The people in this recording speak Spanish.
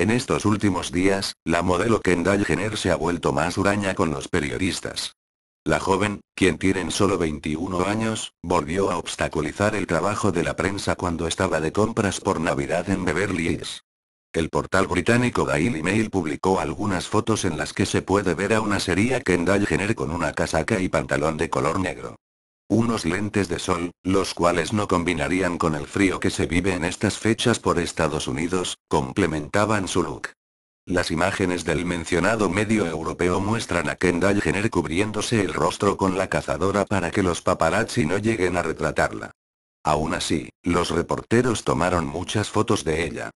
En estos últimos días, la modelo Kendall Jenner se ha vuelto más huraña con los periodistas. La joven, quien tiene solo 21 años, volvió a obstaculizar el trabajo de la prensa cuando estaba de compras por Navidad en Beverly Hills. El portal británico Daily Mail publicó algunas fotos en las que se puede ver a una seria Kendall Jenner con una casaca y pantalón de color negro unos lentes de sol, los cuales no combinarían con el frío que se vive en estas fechas por Estados Unidos, complementaban su look. Las imágenes del mencionado medio europeo muestran a Kendall Jenner cubriéndose el rostro con la cazadora para que los paparazzi no lleguen a retratarla. Aún así, los reporteros tomaron muchas fotos de ella,